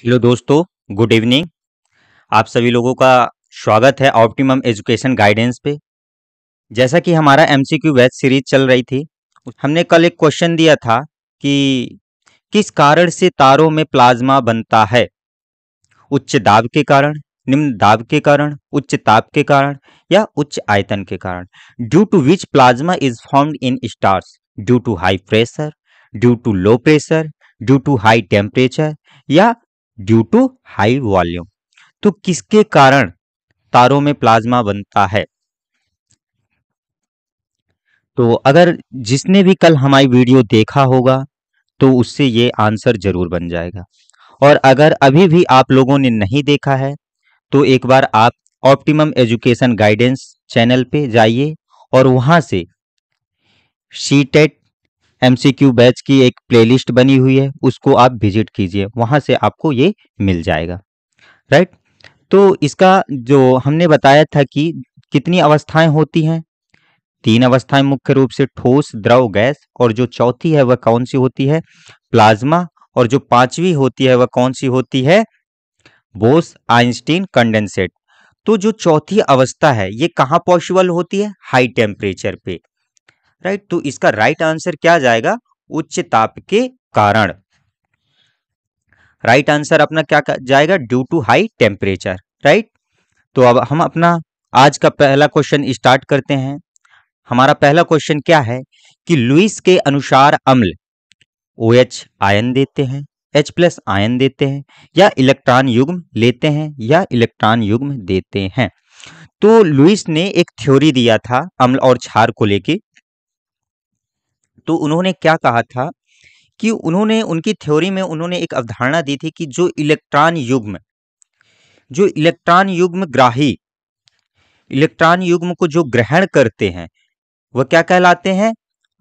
Hello दोस्तों good evening आप सभी लोगों का स्वागत है ऑप्टिमम एजुकेशन गाइडेंस पे जैसा कि हमारा एमसीक्यू बैच सीरीज चल रही थी हमने कल एक क्वेश्चन दिया था कि किस कारण से तारों में प्लाज्मा बनता है उच्च दाब के कारण निम्न दाब के कारण उच्च ताप के कारण या उच्च आयतन के कारण due to which plasma is formed in stars due to high pressure due to low pressure due to high temperature या ड्यू टू हाई वॉल्यूम तो किसके कारण तारों में प्लाज्मा बनता है तो अगर जिसने भी कल हमारी वीडियो देखा होगा तो उससे ये आंसर जरूर बन जाएगा और अगर अभी भी आप लोगों ने नहीं देखा है तो एक बार आप ऑप्टिमम एजुकेशन गाइडेंस चैनल पे जाइए और वहां से सी टेट एमसीक्यू बैच की एक प्लेलिस्ट बनी हुई है उसको आप विजिट कीजिए वहाँ से आपको ये मिल जाएगा राइट तो इसका जो हमने बताया था कि कितनी अवस्थाएं होती हैं तीन अवस्थाएं मुख्य रूप से ठोस द्रव गैस और जो चौथी है वह कौन सी होती है प्लाज्मा और जो पांचवी होती है वह कौन सी होती है बोस आइंस्टीन कंडेंसेट तो जो चौथी अवस्था है ये कहाँ पॉसिबल होती है हाई टेम्परेचर पे राइट तो इसका राइट आंसर क्या जाएगा उच्च ताप के कारण राइट आंसर अपना क्या जाएगा due to high temperature right तो अब हम अपना आज का पहला क्वेश्चन स्टार्ट करते हैं हमारा पहला क्वेश्चन क्या है कि लुइस के अनुसार अम्ल ओ एच आयन देते हैं H प्लस आयन देते हैं या इलेक्ट्रॉन युग्म लेते हैं या इलेक्ट्रॉन युग्म देते हैं तो लुइस ने एक थ्योरी दिया था अम्ल और क्षार को लेके तो उन्होंने क्या कहा था कि उन्होंने उनकी थ्योरी में उन्होंने एक अवधारणा दी थी कि जो इलेक्ट्रॉन युग्म जो इलेक्ट्रॉन युग्म ग्राही इलेक्ट्रॉन युग्म को जो ग्रहण करते हैं वह क्या कहलाते हैं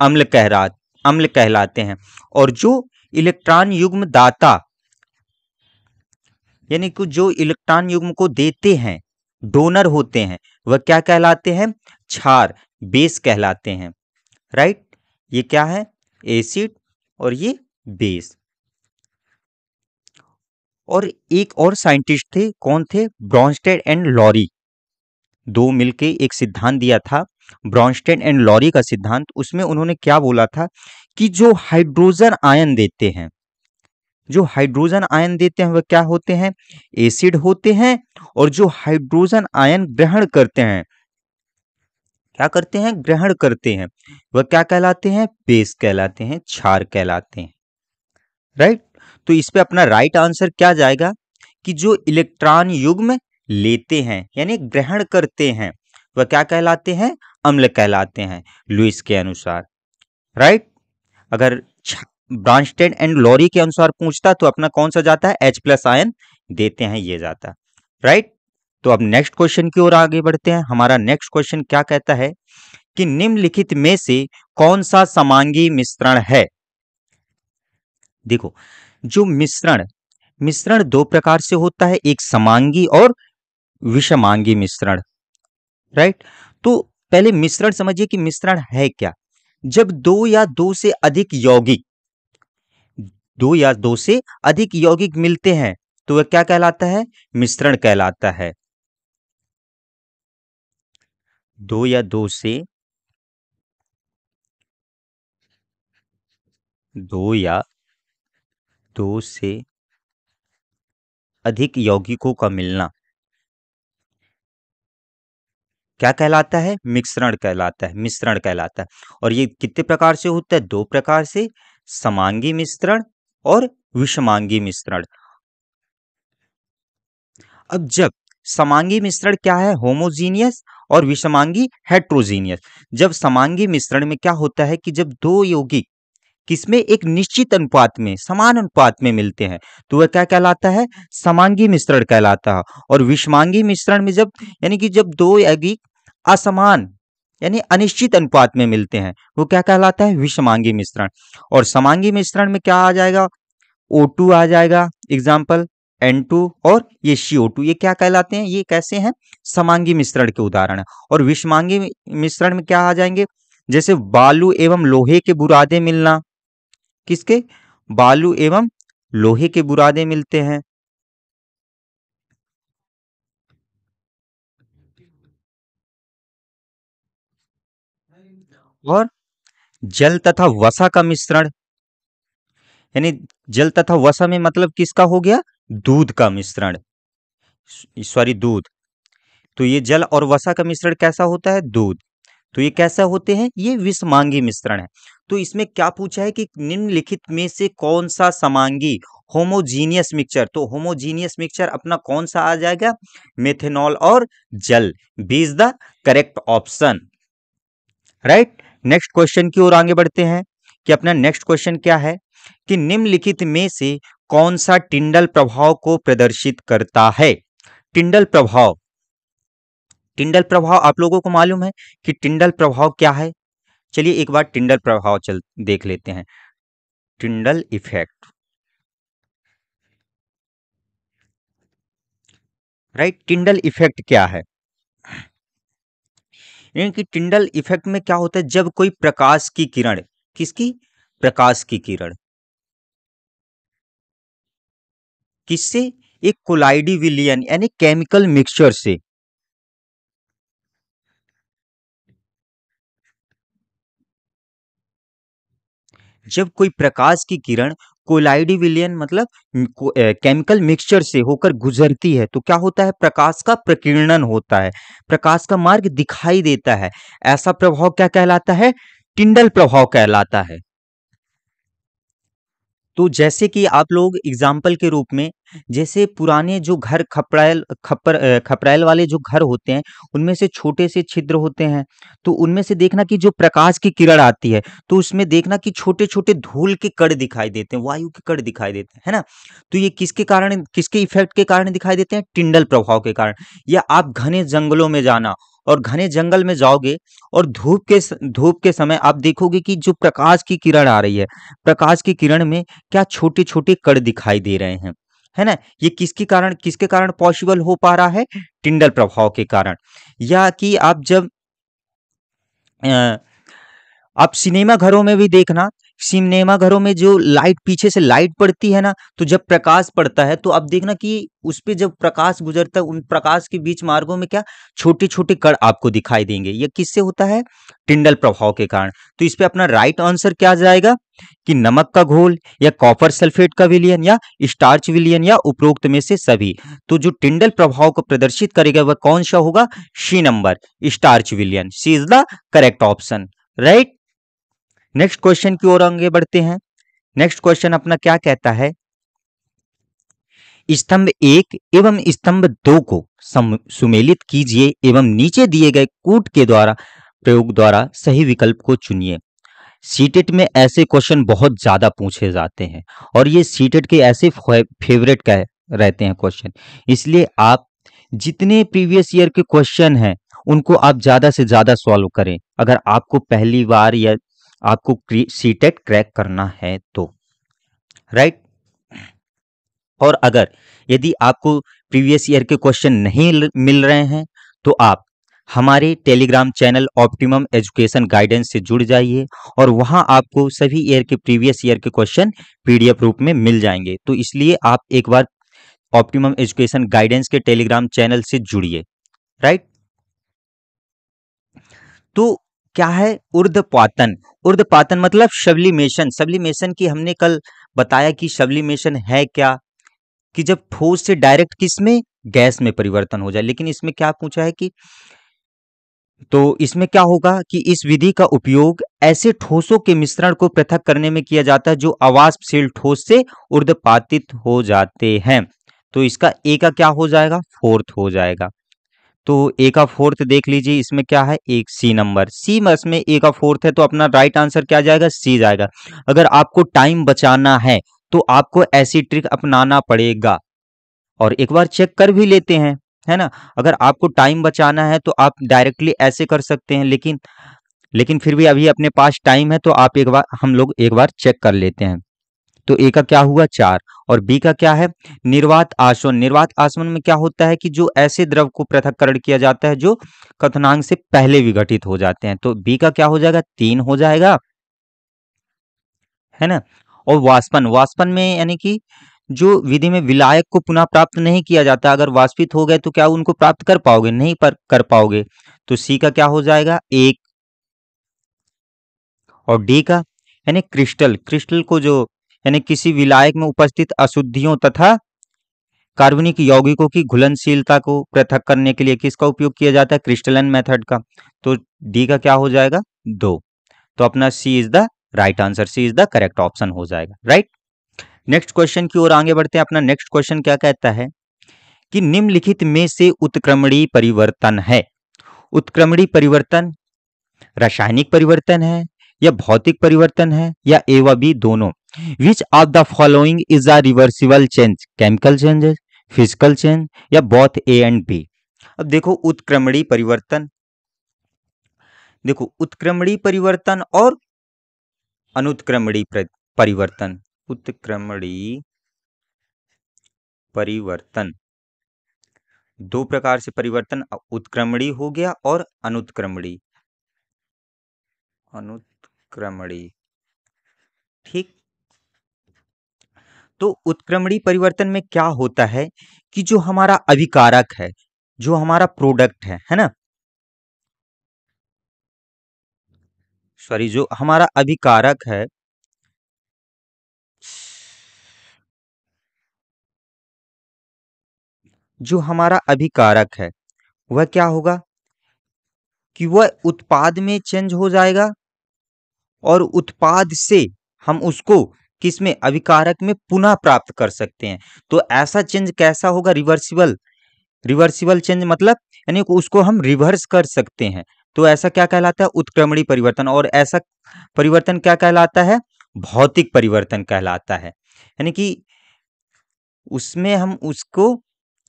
अम्ल कहरा अम्ल कहलाते हैं और जो इलेक्ट्रॉन युग्म दाता यानी कि जो इलेक्ट्रॉन युग्म को देते हैं डोनर होते हैं वह क्या कहलाते हैं छार बेस कहलाते हैं राइट ये क्या है एसिड और ये बेस और एक और साइंटिस्ट थे कौन थे ब्रॉन्स्टेड एंड लॉरी दो मिलके एक सिद्धांत दिया था ब्रॉन्स्टेड एंड लॉरी का सिद्धांत उसमें उन्होंने क्या बोला था कि जो हाइड्रोजन आयन देते हैं जो हाइड्रोजन आयन देते हैं वह क्या होते हैं एसिड होते हैं और जो हाइड्रोजन आयन ग्रहण करते हैं क्या करते हैं ग्रहण करते हैं वह क्या कहलाते हैं बेस कहलाते हैं क्षार कहलाते हैं राइट तो इस पे अपना राइट आंसर क्या जाएगा कि जो इलेक्ट्रॉन युग्म लेते हैं यानी ग्रहण करते हैं वह क्या कहलाते हैं अम्ल कहलाते हैं लुइस के अनुसार राइट अगर ब्रांस्टेड एंड लॉरी के अनुसार पूछता तो अपना कौन सा जाता है एच प्लस आयन देते हैं ये जाता राइट तो अब नेक्स्ट क्वेश्चन की ओर आगे बढ़ते हैं हमारा नेक्स्ट क्वेश्चन क्या कहता है कि निम्नलिखित में से कौन सा समांगी मिश्रण है देखो जो मिश्रण मिश्रण दो प्रकार से होता है एक समांगी और विषमांगी मिश्रण राइट तो पहले मिश्रण समझिए कि मिश्रण है क्या जब दो या दो से अधिक यौगिक दो या दो से अधिक यौगिक मिलते हैं तो वह क्या कहलाता है मिश्रण कहलाता है दो या दो से दो या दो से अधिक यौगिकों का मिलना क्या कहलाता है मिश्रण कहलाता है मिश्रण कहलाता है और ये कितने प्रकार से होता है दो प्रकार से समांगी मिश्रण और विषमांगी मिश्रण अब जब समांगी मिश्रण क्या है होमोजीनियस और विषमांगी हेट्रोजीनियस जब समांगी मिश्रण में क्या होता है कि जब दो यौगिक किसमें एक निश्चित अनुपात में समान अनुपात में मिलते हैं तो वह क्या कहलाता है समांगी मिश्रण कहलाता है और विषमांगी मिश्रण में जब यानी कि जब दो यौगिक असमान यानी अनिश्चित अनुपात में मिलते हैं वो क्या कहलाता है विषमांगी मिश्रण और समांगी मिश्रण में क्या आ जाएगा O2 आ जाएगा एग्जाम्पल एन टू और ये टू ये क्या कहलाते हैं ये कैसे हैं समांगी मिश्रण के उदाहरण और विषमांगी मिश्रण में क्या आ जाएंगे जैसे बालू एवं लोहे के बुरादे मिलना किसके बालू एवं लोहे के बुरादे मिलते हैं और जल तथा वसा का मिश्रण यानी जल तथा वसा में मतलब किसका हो गया दूध का मिश्रण सॉरी दूध तो ये जल और वसा का मिश्रण कैसा होता है दूध तो ये कैसा होते हैं ये विषमांगी मिश्रण है तो इसमें क्या पूछा है कि निम्नलिखित में से कौन सा समांगी होमोजीनियस मिक्सचर तो होमोजीनियस मिक्सचर अपना कौन सा आ जाएगा मेथेनॉल और जल B is the correct option right next question की ओर आगे बढ़ते हैं कि अपना नेक्स्ट क्वेश्चन क्या है कि निम्नलिखित में से कौन सा टिंडल प्रभाव को प्रदर्शित करता है टिंडल प्रभाव टिंडल प्रभाव आप लोगों को मालूम है कि टिंडल प्रभाव क्या है चलिए एक बार टिंडल प्रभाव चल देख लेते हैं Tyndall effect right Tyndall effect क्या है यानी कि टिंडल इफेक्ट में क्या होता है जब कोई प्रकाश की किरण किसकी प्रकाश की किरण किससे एक कोलाइडी विलियन यानी केमिकल मिक्सचर से जब कोई प्रकाश की किरण कोलाइडी विलियन मतलब केमिकल मिक्सचर से होकर गुजरती है तो क्या होता है प्रकाश का प्रकीर्णन होता है प्रकाश का मार्ग दिखाई देता है ऐसा प्रभाव क्या कहलाता है टिंडल प्रभाव कहलाता है तो जैसे कि आप लोग एग्जाम्पल के रूप में जैसे पुराने जो घर खपड़ायल खपर खपड़ायल वाले जो घर होते हैं उनमें से छोटे से छिद्र होते हैं तो उनमें से देखना कि जो प्रकाश की किरण आती है तो उसमें देखना कि छोटे छोटे धूल के कड़ दिखाई देते हैं वायु के कड़ दिखाई देते हैं है ना तो ये किसके कारण किसके इफेक्ट के कारण दिखाई देते हैं टिंडल प्रभाव के कारण या आप घने जंगलों में जाना और घने जंगल में जाओगे और धूप के धूप के समय आप देखोगे कि जो प्रकाश की किरण आ रही है प्रकाश की किरण में क्या छोटे छोटे कण दिखाई दे रहे हैं है ना ये किसके कारण किसके कारण पॉसिबल हो पा रहा है टिंडल प्रभाव के कारण या कि आप जब आ, आप सिनेमा घरों में भी देखना सिनेमा घरों में जो लाइट पीछे से लाइट पड़ती है ना तो जब प्रकाश पड़ता है तो आप देखना कि उस पर जब प्रकाश गुजरता है उन प्रकाश के बीच मार्गों में क्या छोटे छोटे कण आपको दिखाई देंगे ये किससे होता है टिंडल प्रभाव के कारण तो इस पर अपना राइट आंसर क्या जाएगा कि नमक का घोल या कॉपर सल्फेट का विलियन या स्टार्च विलियन या उपरोक्त में से सभी तो जो टिंडल प्रभाव को प्रदर्शित करेगा वह कौन सा होगा सी नंबर स्टार्च विलियन C is the correct option right next question की ओर आगे बढ़ते हैं नेक्स्ट क्वेश्चन अपना क्या कहता है स्तंभ एक एवं स्तंभ दो को सुमेलित कीजिए एवं नीचे दिए गए कूट के द्वारा प्रयोग द्वारा सही विकल्प को चुनिए सीटेट में ऐसे क्वेश्चन बहुत ज्यादा पूछे जाते हैं और ये सीटेट के ऐसे फेवरेट कह रहते हैं क्वेश्चन इसलिए आप जितने प्रीवियस ईयर के क्वेश्चन हैं उनको आप ज्यादा से ज्यादा सॉल्व करें अगर आपको पहली बार या आपको सी टेट e क्रैक करना है तो राइट और अगर यदि आपको प्रीवियस ईयर के क्वेश्चन नहीं मिल रहे हैं तो आप हमारे Telegram channel Optimum Education Guidance से जुड़ जाइए और वहां आपको सभी ईयर के प्रीवियस ईयर के क्वेश्चन पीडीएफ रूप में मिल जाएंगे तो इसलिए आप एक बार ऑप्टिमम एजुकेशन गाइडेंस के टेलीग्राम चैनल से जुड़िए राइट तो क्या है उर्द पातन मतलब शबलीमेशन शबलीमेशन की हमने कल बताया कि शबलीमेशन है क्या कि जब ठोस से डायरेक्ट किस में गैस में परिवर्तन हो जाए लेकिन इसमें क्या पूछा है कि तो इसमें क्या होगा कि इस विधि का उपयोग ऐसे ठोसों के मिश्रण को पृथक करने में किया जाता है जो आवासशील ठोस से उर्दपातित हो जाते हैं तो इसका ए का क्या हो जाएगा फोर्थ हो जाएगा तो ए का फोर्थ देख लीजिए इसमें क्या है एक सी नंबर सी मस में ए का फोर्थ है तो अपना राइट आंसर क्या जाएगा सी जाएगा अगर आपको टाइम बचाना है तो आपको ऐसी ट्रिक अपनाना पड़ेगा और एक बार चेक कर भी लेते हैं है ना अगर आपको टाइम बचाना है तो आप डायरेक्टली ऐसे कर सकते हैं लेकिन लेकिन फिर भी अभी अपने पास टाइम है तो आप एक बार हम लोग एक बार चेक कर लेते हैं तो ए का क्या हुआ चार और बी का क्या है निर्वात आसवन निर्वात आसवन में क्या होता है कि जो ऐसे द्रव को पृथककरण किया जाता है जो कथनांग से पहले विघटित हो जाते हैं तो बी का क्या हो जाएगा तीन हो जाएगा है ना और वाष्पन वाष्पन में यानी कि जो विधि में विलायक को पुनः प्राप्त नहीं किया जाता अगर वाष्पित हो गए तो क्या उनको प्राप्त कर पाओगे नहीं पर कर पाओगे तो सी का क्या हो जाएगा एक और डी का यानी क्रिस्टल क्रिस्टल को जो यानी किसी विलायक में उपस्थित अशुद्धियों तथा कार्बनिक यौगिकों की घुलनशीलता को पृथक करने के लिए किसका उपयोग किया जाता है क्रिस्टलन मेथड का तो डी का क्या हो जाएगा दो तो अपना C is the right answer C is the correct option हो जाएगा राइट नेक्स्ट क्वेश्चन की ओर आगे बढ़ते हैं अपना नेक्स्ट क्वेश्चन क्या कहता है कि निम्नलिखित में से उत्क्रमणीय परिवर्तन है उत्क्रमणीय परिवर्तन रासायनिक परिवर्तन है या भौतिक परिवर्तन है या एवं भी दोनों which of the following is a reversible change chemical changes physical change या बॉथ ए एंड बी अब देखो उत्क्रमणी परिवर्तन देखो उत्क्रमणी परिवर्तन और अनुत्क्रमणी परिवर्तन उत्क्रमणी परिवर्तन दो प्रकार से परिवर्तन उत्क्रमणी हो गया और अनुत्क्रमणी अनुत्क्रमणी ठीक तो उत्क्रमणी परिवर्तन में क्या होता है कि जो हमारा अभिकारक है जो हमारा प्रोडक्ट है है ना सॉरी जो हमारा अभिकारक है जो हमारा अभिकारक है वह क्या होगा कि वह उत्पाद में चेंज हो जाएगा और उत्पाद से हम उसको किस में अभिकारक में पुनः प्राप्त कर सकते हैं तो ऐसा चेंज कैसा होगा रिवर्सिबल रिवर्सिबल चेंज मतलब यानी उसको हम रिवर्स कर सकते हैं तो ऐसा क्या कहलाता है उत्क्रमणी परिवर्तन और ऐसा परिवर्तन क्या कहलाता है भौतिक परिवर्तन कहलाता है यानी कि उसमें हम उसको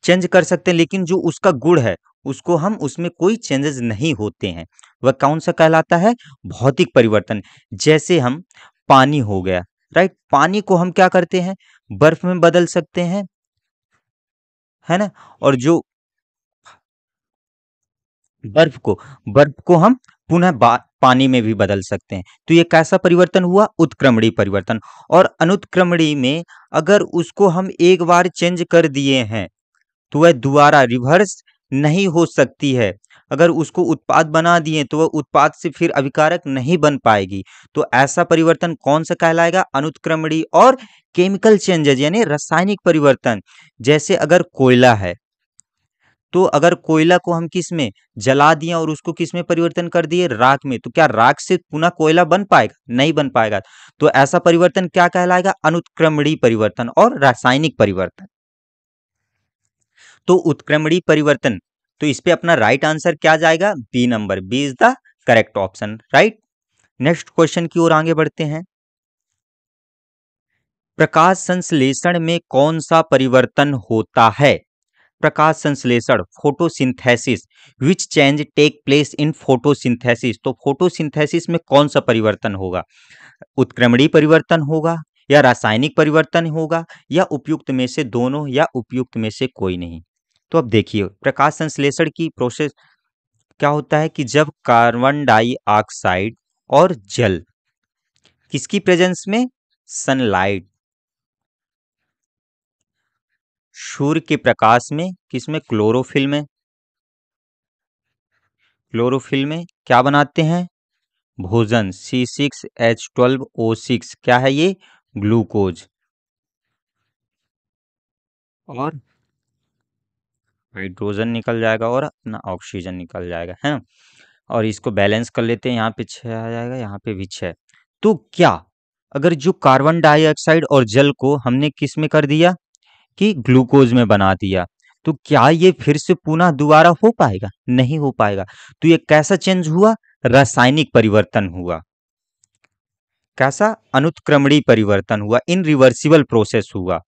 चेंज कर सकते हैं लेकिन जो उसका गुण है उसको हम उसमें कोई चेंजेस नहीं होते हैं वह कौन सा कहलाता है भौतिक परिवर्तन जैसे हम पानी हो गया राइट पानी को हम क्या करते हैं बर्फ में बदल सकते हैं है ना और जो बर्फ को बर्फ को हम पुनः पानी में भी बदल सकते हैं तो ये कैसा परिवर्तन हुआ उत्क्रमणी परिवर्तन और अनुत्क्रमणी में अगर उसको हम एक बार चेंज कर दिए हैं तो वह दोबारा रिवर्स नहीं हो सकती है अगर उसको उत्पाद बना दिए तो वह उत्पाद से फिर अभिकारक नहीं बन पाएगी तो ऐसा परिवर्तन कौन सा कहलाएगा अनुत्क्रमणी और केमिकल चेंजेज यानी रासायनिक परिवर्तन जैसे अगर कोयला है तो अगर कोयला को हम किस में जला दिए और उसको किस में परिवर्तन कर दिए राख में तो क्या राख से पुनः कोयला बन पाएगा नहीं बन पाएगा तो ऐसा परिवर्तन क्या कहलाएगा अनुत्क्रमणी परिवर्तन और रासायनिक परिवर्तन तो उत्क्रमणी परिवर्तन तो इस पे अपना राइट आंसर क्या जाएगा B number B is the correct option right next question की ओर आगे बढ़ते हैं प्रकाश संश्लेषण में कौन सा परिवर्तन होता है प्रकाश संश्लेषण photosynthesis which change take place in photosynthesis तो फोटोसिंथेसिस में कौन सा परिवर्तन होगा उत्क्रमणी परिवर्तन होगा या रासायनिक परिवर्तन होगा या उपयुक्त में से दोनों या उपयुक्त में से कोई नहीं तो अब देखिए प्रकाश संश्लेषण की प्रोसेस क्या होता है कि जब कार्बन डाइऑक्साइड और जल किसकी प्रेजेंस में सनलाइट सूर्य के प्रकाश में किसमें क्लोरोफिल में क्लोरोफिल में क्या बनाते हैं भोजन C six H twelve O six क्या है ये ग्लूकोज और हाइड्रोजन निकल जाएगा और अपना ऑक्सीजन निकल जाएगा है ना और इसको बैलेंस कर लेते हैं यहाँ पे छः आ जाएगा यहाँ पे भी छः तो क्या अगर जो कार्बन डाइऑक्साइड और जल को हमने किस में कर दिया कि ग्लूकोज में बना दिया तो क्या ये फिर से पुनः दोबारा हो पाएगा नहीं हो पाएगा तो ये कैसा चेंज हुआ रासायनिक परिवर्तन हुआ कैसा अनुत्क्रमणीय परिवर्तन हुआ इन रिवर्सिबल प्रोसेस हुआ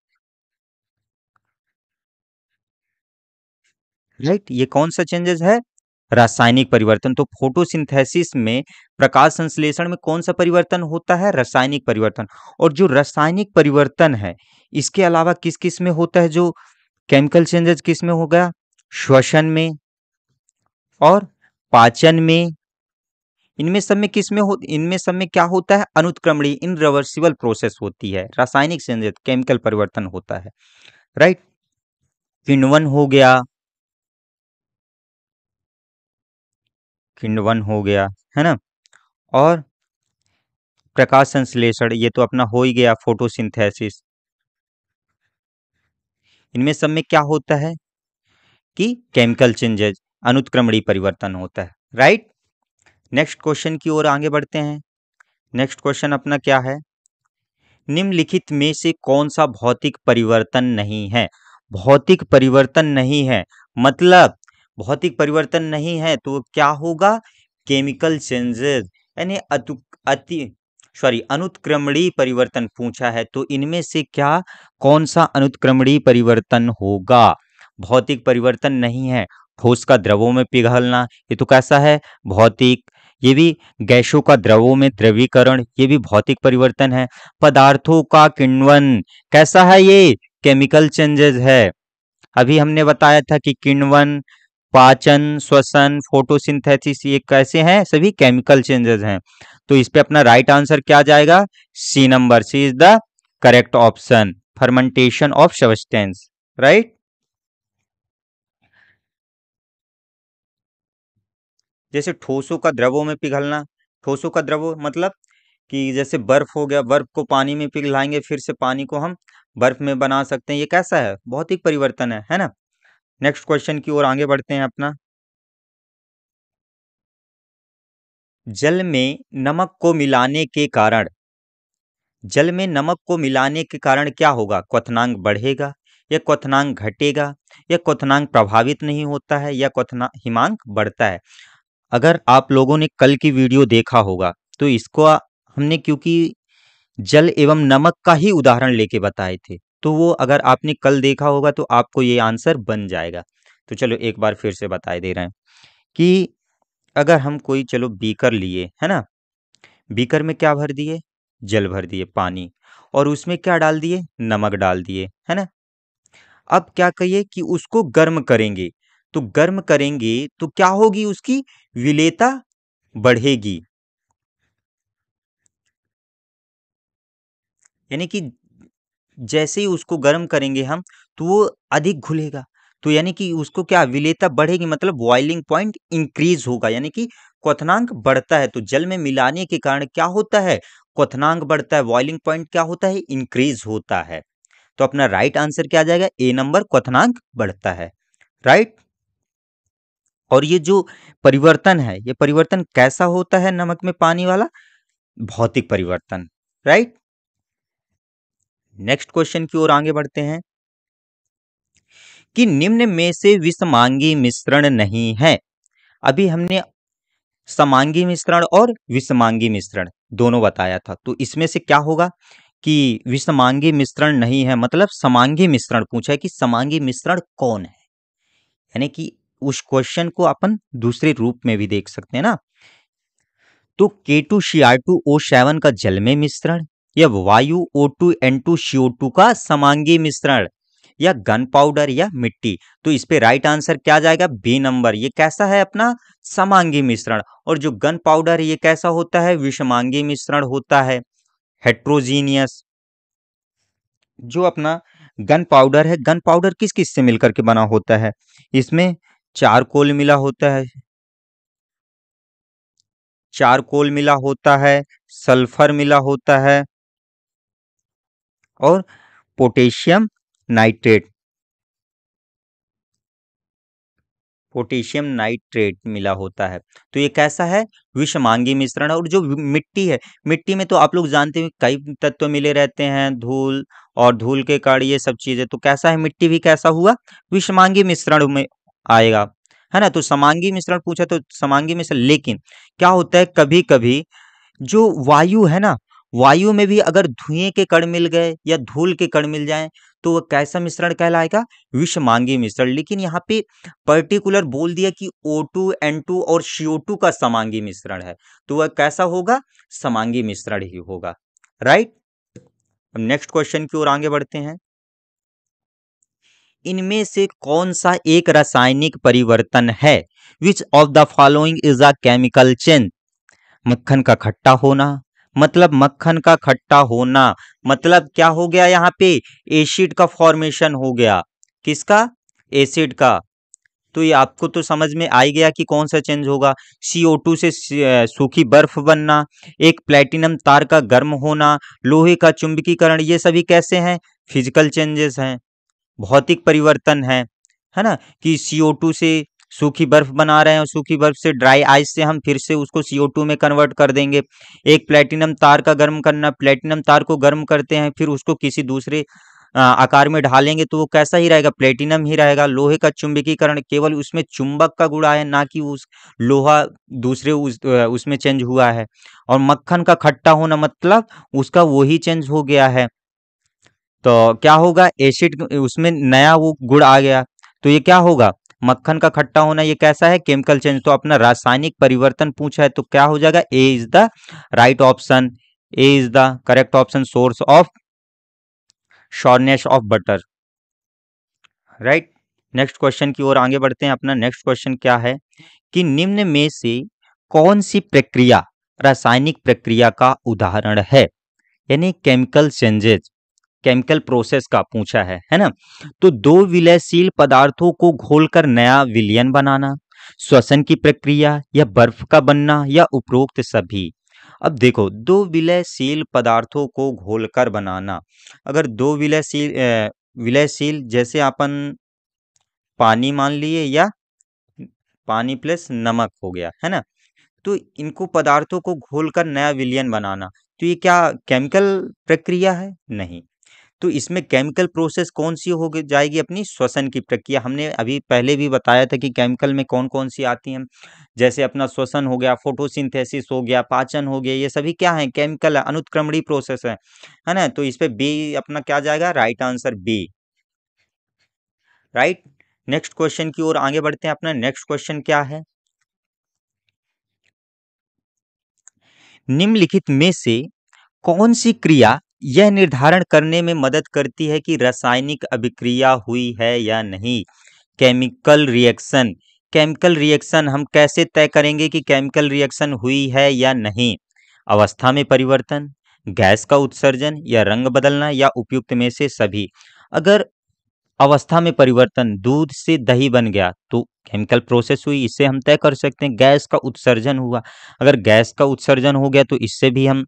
राइट ये कौन सा चेंजेस है रासायनिक परिवर्तन तो फोटोसिंथेसिस में प्रकाश संश्लेषण में कौन सा परिवर्तन होता है रासायनिक परिवर्तन और जो रासायनिक परिवर्तन है इसके अलावा किस किस में होता है जो केमिकल चेंजेस किस में हो गया श्वसन में और पाचन में इनमें सब में किस में हो इनमें सब में क्या होता है अनुत्क्रमणी इन रिवर्सिबल प्रोसेस होती है रासायनिक चेंजेस केमिकल परिवर्तन होता है राइट किण्वन हो गया खंड वन हो गया है ना और प्रकाश संश्लेषण ये तो अपना हो ही गया फोटोसिंथेसिस इनमें सब में क्या होता है कि केमिकल चेंजेज अनुत्क्रमणी परिवर्तन होता है राइट नेक्स्ट क्वेश्चन की ओर आगे बढ़ते हैं नेक्स्ट क्वेश्चन अपना क्या है निम्नलिखित में से कौन सा भौतिक परिवर्तन नहीं है भौतिक परिवर्तन नहीं है मतलब भौतिक परिवर्तन नहीं है तो क्या होगा केमिकल चेंजेस यानी अति सॉरी अनुत्क्रमणीय परिवर्तन पूछा है तो इनमें से क्या कौन सा अनुत्क्रमणीय परिवर्तन होगा भौतिक परिवर्तन नहीं है ठोस का द्रवों में पिघलना ये तो कैसा है भौतिक ये भी गैसों का द्रवों में द्रवीकरण ये भी भौतिक परिवर्तन है पदार्थों का किण्वन कैसा है ये केमिकल चेंजेस है अभी हमने बताया था कि किण्वन पाचन श्वसन फोटोसिंथेसिस ये कैसे हैं सभी केमिकल चेंजेस हैं तो इस पे अपना राइट आंसर क्या जाएगा C number C is the correct option fermentation of substance right जैसे ठोसों का द्रवों में पिघलना ठोसों का द्रव मतलब कि जैसे बर्फ हो गया बर्फ को पानी में पिघलाएंगे फिर से पानी को हम बर्फ में बना सकते हैं ये कैसा है बहुत ही परिवर्तन है है ना नेक्स्ट क्वेश्चन की ओर आगे बढ़ते हैं अपना जल में नमक को मिलाने के कारण जल में नमक को मिलाने के कारण क्या होगा क्वनांग बढ़ेगा या क्वनांग घटेगा या क्वनांग प्रभावित नहीं होता है या क्वथना हिमांक बढ़ता है अगर आप लोगों ने कल की वीडियो देखा होगा तो इसको हमने क्योंकि जल एवं नमक का ही उदाहरण लेके बताए थे तो वो अगर आपने कल देखा होगा तो आपको ये आंसर बन जाएगा तो चलो एक बार फिर से बताए दे रहे हैं कि अगर हम कोई चलो बीकर लिए है ना बीकर में क्या भर दिए जल भर दिए पानी और उसमें क्या डाल दिए नमक डाल दिए है ना अब क्या कहिए कि उसको गर्म करेंगे तो गर्म करेंगे तो क्या होगी उसकी विलेता बढ़ेगी यानी कि जैसे ही उसको गर्म करेंगे हम तो वो अधिक घुलेगा तो यानी कि उसको क्या विलेता बढ़ेगी मतलब बॉइलिंग पॉइंट इंक्रीज होगा यानी कि क्वथनांक बढ़ता है तो जल में मिलाने के कारण क्या होता है क्वथनांक बढ़ता है बॉइलिंग पॉइंट क्या होता है इंक्रीज होता है तो अपना राइट आंसर क्या आ जाएगा ए नंबर क्वथनांक बढ़ता है राइट और ये जो परिवर्तन है ये परिवर्तन कैसा होता है नमक में पानी वाला भौतिक परिवर्तन राइट नेक्स्ट क्वेश्चन की ओर आगे बढ़ते हैं कि निम्न में से विषमांगी मिश्रण नहीं है अभी हमने समांगी मिश्रण और विषमांगी मिश्रण दोनों बताया था तो इसमें से क्या होगा कि विषमांगी मिश्रण नहीं है मतलब समांगी मिश्रण पूछा है कि समांगी मिश्रण कौन है यानी कि उस क्वेश्चन को अपन दूसरे रूप में भी देख सकते हैं ना तो K two C R two O seven का जल में मिश्रण या वायु O two N two CO two का समांगी मिश्रण या गन पाउडर या मिट्टी तो इस पे राइट आंसर क्या जाएगा बी नंबर ये कैसा है अपना समांगी मिश्रण और जो गन पाउडर ये कैसा होता है विषमांगी मिश्रण होता है हेट्रोजीनियस जो अपना गन पाउडर है गन पाउडर किस किस से मिलकर के बना होता है इसमें चार कोल मिला होता है चार कोल मिला होता है सल्फर मिला होता है और पोटेशियम नाइट्रेट पोटेशियम नाइट्रेट मिला होता है तो ये कैसा है विषमांगी मिश्रण और जो मिट्टी है मिट्टी में तो आप लोग जानते हैं कई तत्व मिले रहते हैं धूल और धूल के कारण ये सब चीजें तो कैसा है मिट्टी भी कैसा हुआ विषमांगी मिश्रण में आएगा है ना तो समांगी मिश्रण पूछा तो समांगी मिश्रण लेकिन क्या होता है कभी कभी जो वायु है ना वायु में भी अगर धुएं के कण मिल गए या धूल के कण मिल जाएं तो वह कैसा मिश्रण कहलाएगा विषमांगी मिश्रण लेकिन यहाँ पे पर्टिकुलर बोल दिया कि O2, N2 और CO2 का समांगी मिश्रण है तो वह कैसा होगा समांगी मिश्रण ही होगा राइट अब नेक्स्ट क्वेश्चन की ओर आगे बढ़ते हैं इनमें से कौन सा एक रासायनिक परिवर्तन है which of the following is a chemical change मक्खन का खट्टा होना मतलब मक्खन का खट्टा होना मतलब क्या हो गया यहाँ पे एसिड का फॉर्मेशन हो गया किसका एसिड का तो ये आपको तो समझ में आ गया कि कौन सा चेंज होगा CO2 से सूखी बर्फ बनना एक प्लेटिनम तार का गर्म होना लोहे का चुंबकीकरण ये सभी कैसे हैं फिजिकल चेंजेस हैं भौतिक परिवर्तन है है ना कि CO2 से सूखी बर्फ बना रहे हैं और सूखी बर्फ से ड्राई आइस से हम फिर से उसको टू में कन्वर्ट कर देंगे एक प्लेटिनम तार का गर्म करना प्लेटिनम तार को गर्म करते हैं फिर उसको किसी दूसरे आकार में ढालेंगे तो वो कैसा ही रहेगा प्लेटिनम ही रहेगा लोहे का चुंबकीकरण केवल उसमें चुंबक का गुड़ा है ना कि उस लोहा दूसरे उस उसमें चेंज हुआ है और मक्खन का खट्टा होना मतलब उसका वही चेंज हो गया है तो क्या होगा एसिड उसमें नया वो गुड़ आ गया तो ये क्या होगा मक्खन का खट्टा होना ये कैसा है केमिकल चेंज तो अपना रासायनिक परिवर्तन पूछा है तो क्या हो जाएगा A is the right option A is the correct option source of sourness of butter right next question की ओर आगे बढ़ते हैं अपना नेक्स्ट क्वेश्चन क्या है कि निम्न में से कौन सी प्रक्रिया रासायनिक प्रक्रिया का उदाहरण है यानी केमिकल चेंजेज केमिकल प्रोसेस का पूछा है है ना तो दो विलयशील पदार्थों को घोलकर नया विलयन बनाना श्वसन की प्रक्रिया या बर्फ का बनना या उपरोक्त सभी अब देखो दो विलयशील पदार्थों को घोलकर बनाना अगर दो विलयशील विलयशील जैसे अपन पानी मान लिए या पानी प्लस नमक हो गया है ना तो इनको पदार्थों को घोलकर नया विलयन बनाना तो ये क्या केमिकल प्रक्रिया है नहीं तो इसमें केमिकल प्रोसेस कौन सी हो जाएगी अपनी श्वसन की प्रक्रिया हमने अभी पहले भी बताया था कि केमिकल में कौन कौन सी आती हैं जैसे अपना श्वसन हो गया फोटोसिंथेसिस हो गया पाचन हो गया ये सभी क्या है केमिकल अनुत्क्रमणी प्रोसेस है है ना तो इस पर बी अपना क्या जाएगा right answer B right next question की ओर आगे बढ़ते हैं अपना नेक्स्ट क्वेश्चन क्या है निम्नलिखित में से कौन सी क्रिया यह निर्धारण करने में मदद करती है कि रासायनिक अभिक्रिया हुई है या नहीं केमिकल रिएक्शन केमिकल रिएक्शन हम कैसे तय करेंगे कि केमिकल रिएक्शन हुई है या नहीं अवस्था में परिवर्तन गैस का उत्सर्जन या रंग बदलना या उपयुक्त में से सभी अगर अवस्था में परिवर्तन दूध से दही बन गया तो केमिकल प्रोसेस हुई इससे हम तय कर सकते हैं गैस का उत्सर्जन हुआ अगर गैस का उत्सर्जन हो गया तो इससे भी हम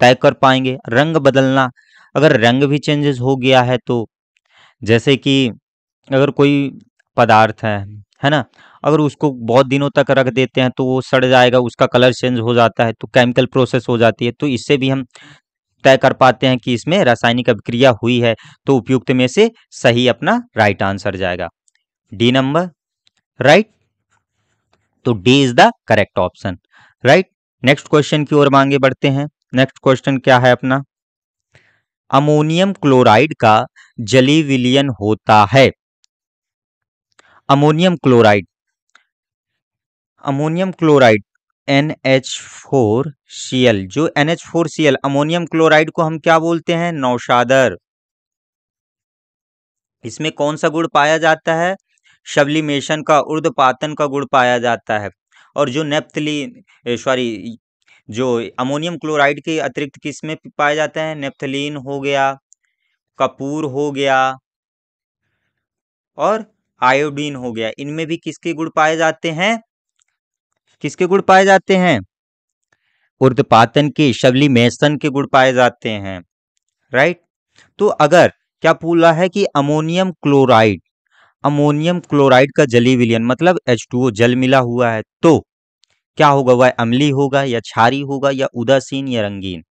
तय कर पाएंगे रंग बदलना अगर रंग भी चेंजेस हो गया है तो जैसे कि अगर कोई पदार्थ है है ना अगर उसको बहुत दिनों तक रख देते हैं तो वो सड़ जाएगा उसका कलर चेंज हो जाता है तो केमिकल प्रोसेस हो जाती है तो इससे भी हम तय कर पाते हैं कि इसमें रासायनिक अभिक्रिया हुई है तो उपयुक्त में से सही अपना राइट आंसर जाएगा डी नंबर राइट तो D is the correct option right next question की ओर मांगे बढ़ते हैं नेक्स्ट क्वेश्चन क्या है अपना अमोनियम क्लोराइड का जली विलियन होता है ammonium chloride ammonium chloride NH4Cl जो NH4Cl अमोनियम क्लोराइड को हम क्या बोलते हैं नौशादर इसमें कौन सा गुड़ पाया जाता है शबलीमेशन का उर्द पातन का गुड़ पाया जाता है और जो नेप्थलीन सॉरी जो अमोनियम क्लोराइड के अतिरिक्त किस में पाए जाते हैं नेप्थलीन हो गया कपूर हो गया और आयोडीन हो गया इनमें भी किसके गुण पाए जाते हैं किसके गुण पाए जाते हैं उर्दपातन के शबली मेसन के गुण पाए जाते हैं राइट तो अगर क्या पूरा है कि अमोनियम क्लोराइड अमोनियम क्लोराइड का जली विलियन मतलब H2O जल मिला हुआ है तो क्या होगा वह अमली होगा या छारी होगा या उदासीन या रंगीन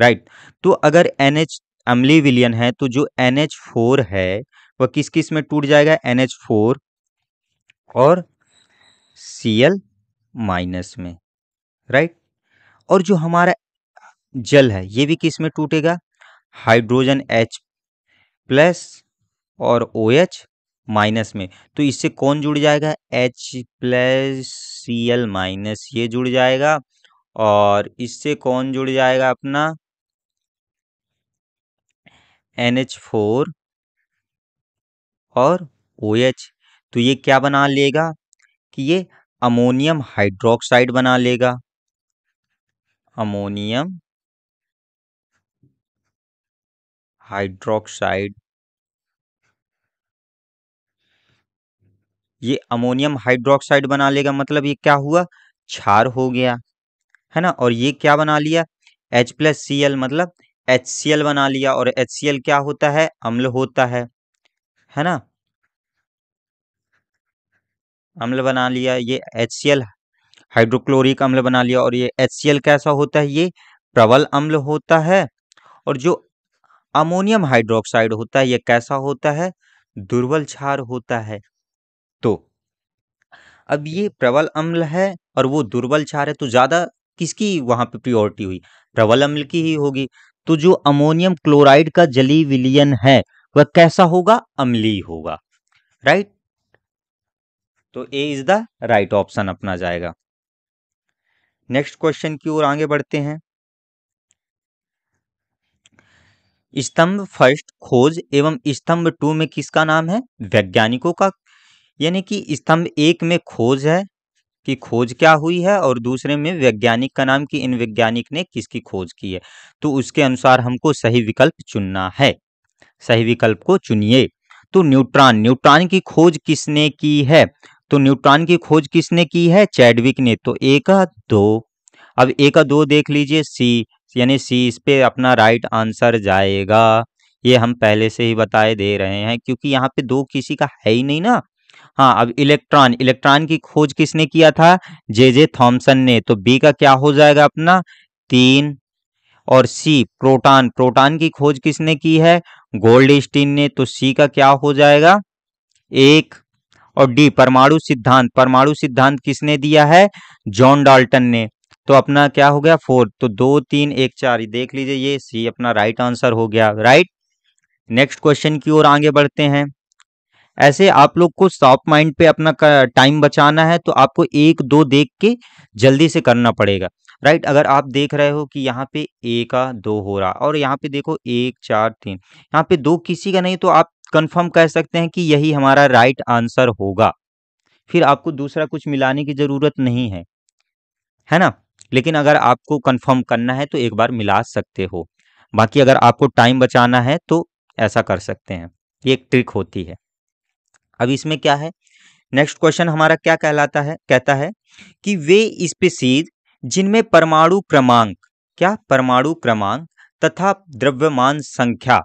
राइट तो अगर एन एच अमली विलियन है तो जो एन एच फोर है वह किस किस में टूट जाएगा एन एच फोर और सी एल माइनस में राइट और जो हमारा जल है ये भी किस में टूटेगा हाइड्रोजन एच प्लस और ओ OH एच माइनस में तो इससे कौन जुड़ जाएगा H plus C L minus ये जुड़ जाएगा और इससे कौन जुड़ जाएगा अपना एन एच फोर और ओ OH, एच तो ये क्या बना लेगा कि ये अमोनियम हाइड्रोक्साइड बना लेगा अमोनियम हाइड्रोक्साइड ये अमोनियम हाइड्रोक्साइड बना लेगा मतलब ये क्या हुआ क्षार हो गया है ना और ये क्या बना लिया एच प्लस सी एल मतलब एच सी एल बना लिया और एच सी एल क्या होता है अम्ल होता है है ना अम्ल बना लिया ये एच सी एल हाइड्रोक्लोरिक अम्ल बना लिया और ये एच सी एल कैसा होता है ये प्रबल अम्ल होता है और जो अमोनियम हाइड्रोक्साइड होता है ये कैसा होता है दुर्बल क्षार होता है अब ये प्रबल अम्ल है और वो दुर्बल क्षार है तो ज़्यादा किसकी वहां पे प्रियोरिटी हुई प्रबल अम्ल की ही होगी तो जो अमोनियम क्लोराइड का जली विलियन है वह कैसा होगा अम्ली होगा राइट तो A is the right option अपना जाएगा नेक्स्ट क्वेश्चन की ओर आगे बढ़ते हैं स्तंभ फर्स्ट खोज एवं स्तंभ टू में किसका नाम है वैज्ञानिकों का यानी कि स्तंभ एक में खोज है कि खोज क्या हुई है और दूसरे में वैज्ञानिक का नाम कि इन वैज्ञानिक ने किसकी खोज की है तो उसके अनुसार हमको सही विकल्प चुनना है सही विकल्प को चुनिए तो न्यूट्रॉन न्यूट्रॉन की खोज किसने की है तो न्यूट्रॉन की खोज किसने की है चैडविक ने तो एक दो अब एक दो देख लीजिए सी यानी सी इस पे अपना राइट आंसर जाएगा ये हम पहले से ही बताए दे रहे हैं क्योंकि यहाँ पे दो किसी का है ही नहीं ना हाँ अब इलेक्ट्रॉन इलेक्ट्रॉन की खोज किसने किया था जे जे थॉम्सन ने तो बी का क्या हो जाएगा अपना तीन और सी प्रोटॉन प्रोटॉन की खोज किसने की है गोल्ड स्टीन ने तो सी का क्या हो जाएगा एक और डी परमाणु सिद्धांत परमाणु सिद्धांत किसने दिया है जॉन डाल्टन ने तो अपना क्या हो गया फोर तो दो तीन एक चार देख लीजिए ये सी अपना राइट आंसर हो गया राइट नेक्स्ट क्वेश्चन की ओर आगे बढ़ते हैं ऐसे आप लोग को सॉफ्ट माइंड पे अपना टाइम बचाना है तो आपको एक दो देख के जल्दी से करना पड़ेगा राइट अगर आप देख रहे हो कि यहाँ पे ए का दो हो रहा और यहाँ पे देखो एक चार तीन यहाँ पे दो किसी का नहीं तो आप कंफर्म कह सकते हैं कि यही हमारा राइट आंसर होगा फिर आपको दूसरा कुछ मिलाने की ज़रूरत नहीं है है ना लेकिन अगर आपको कंफर्म करना है तो एक बार मिला सकते हो बाकी अगर आपको टाइम बचाना है तो ऐसा कर सकते हैं ये एक ट्रिक होती है अब इसमें क्या है नेक्स्ट क्वेश्चन हमारा क्या कहलाता है कहता है कि वे स्पीसीज जिनमें परमाणु क्रमांक क्या परमाणु क्रमांक तथा द्रव्यमान संख्या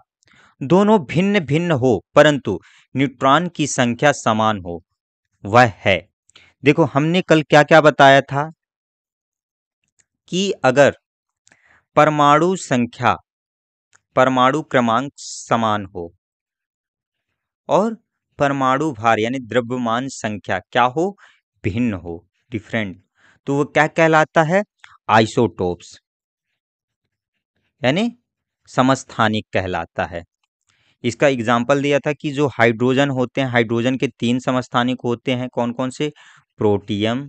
दोनों भिन्न भिन्न हो परंतु न्यूट्रॉन की संख्या समान हो वह है देखो हमने कल क्या क्या बताया था कि अगर परमाणु संख्या परमाणु क्रमांक समान हो और परमाणु भार यानी द्रव्यमान संख्या क्या हो भिन्न हो डिफरेंट तो वो क्या कहलाता है आइसोटोप्स यानी समस्थानिक कहलाता है इसका एग्जाम्पल दिया था कि जो हाइड्रोजन होते हैं हाइड्रोजन के तीन समस्थानिक होते हैं कौन कौन से प्रोटियम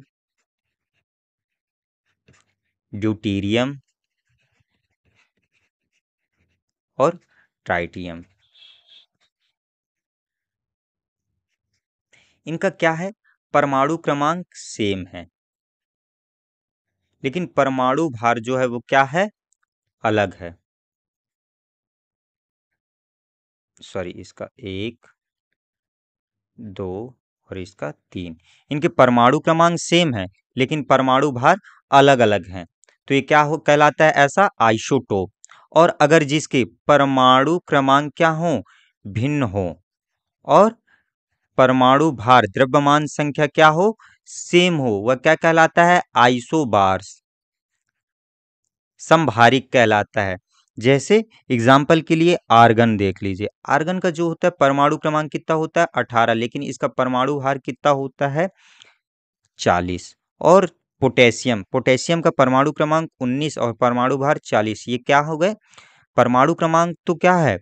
ड्यूटीरियम और ट्राइटियम इनका क्या है परमाणु क्रमांक सेम है लेकिन परमाणु भार जो है वो क्या है अलग है सॉरी इसका एक दो और इसका तीन इनके परमाणु क्रमांक सेम है लेकिन परमाणु भार अलग अलग हैं तो ये क्या हो कहलाता है ऐसा आइसोटोप और अगर जिसके परमाणु क्रमांक क्या हो भिन्न हो और परमाणु भार द्रव्यमान संख्या क्या हो सेम हो वह क्या कहलाता है आइसोबार्स संभारिक कहलाता है जैसे एग्जाम्पल के लिए आर्गन देख लीजिए आर्गन का जो होता है परमाणु क्रमांक कितना होता है अठारह लेकिन इसका परमाणु भार कितना होता है चालीस और पोटेशियम पोटेशियम का परमाणु क्रमांक उन्नीस और परमाणु भार चालीस ये क्या हो गए परमाणु क्रमांक तो क्या है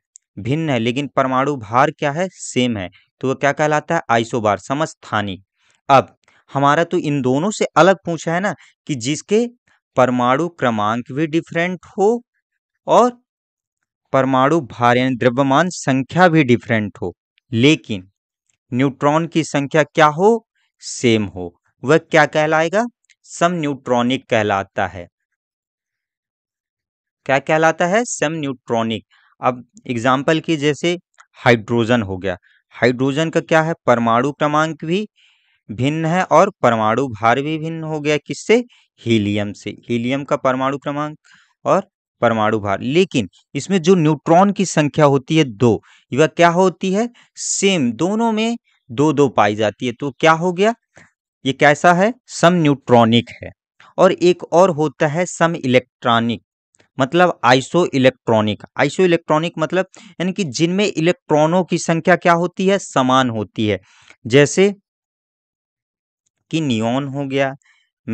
भिन्न है लेकिन परमाणु भार क्या है सेम है तो वह क्या कहलाता है आइसोबार समस्थानी अब हमारा तो इन दोनों से अलग पूछा है ना कि जिसके परमाणु क्रमांक भी डिफरेंट हो और परमाणु भार यानी द्रव्यमान संख्या भी डिफरेंट हो लेकिन न्यूट्रॉन की संख्या क्या हो सेम हो वह क्या कहलाएगा सम न्यूट्रॉनिक कहलाता है क्या कहलाता है सम न्यूट्रॉनिक अब एग्जाम्पल की जैसे हाइड्रोजन हो गया हाइड्रोजन का क्या है परमाणु क्रमांक भी भिन्न है और परमाणु भार भी भिन्न हो गया किससे हीलियम से हीलियम का परमाणु क्रमांक और परमाणु भार लेकिन इसमें जो न्यूट्रॉन की संख्या होती है दो वह क्या होती है सेम दोनों में दो दो पाई जाती है तो क्या हो गया ये कैसा है सम न्यूट्रॉनिक है और एक और होता है सम इलेक्ट्रॉनिक मतलब आइसो इलेक्ट्रॉनिक आइसो इलेक्ट्रॉनिक मतलब यानी कि जिनमें इलेक्ट्रॉनों की संख्या क्या होती है समान होती है जैसे कि नियॉन हो गया